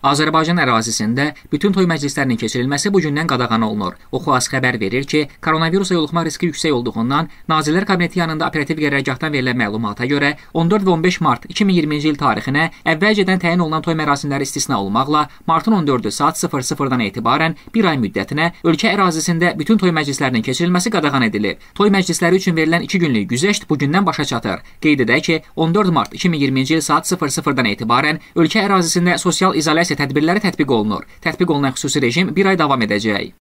Azərbaycan ərazisində bütün toy məclislərinin keçirilməsi bu gündən qadağan olunur. Oxuas xəbər verir ki, koronavirusa yoluxma riski yüksək olduğundan Nazirlər Kabineti yanında operativ qərargahdan verilən məlumata görə 14 və 15 mart 2020-ci il tarixinə əvvəlcədən təyin olunan toy mərasimləri istisna olmaqla martın 14-ü saat 00-dan etibarən 1 ay müddətinə ölkə ərazisində bütün toy məclislərinin keçirilməsi qadağan edilib. Toy məclisləri üçün verilən 2 günlük güzəşt bu gündən başa çatır. Qeyd edək ki, 14 mart 2020-ci il saat 00-dan etibarən ölkə ərazisində sosial izolyasiya tədbirləri tətbiq olunur. Tətbiq olunan xüsusi rejim bir ay davam edəcək.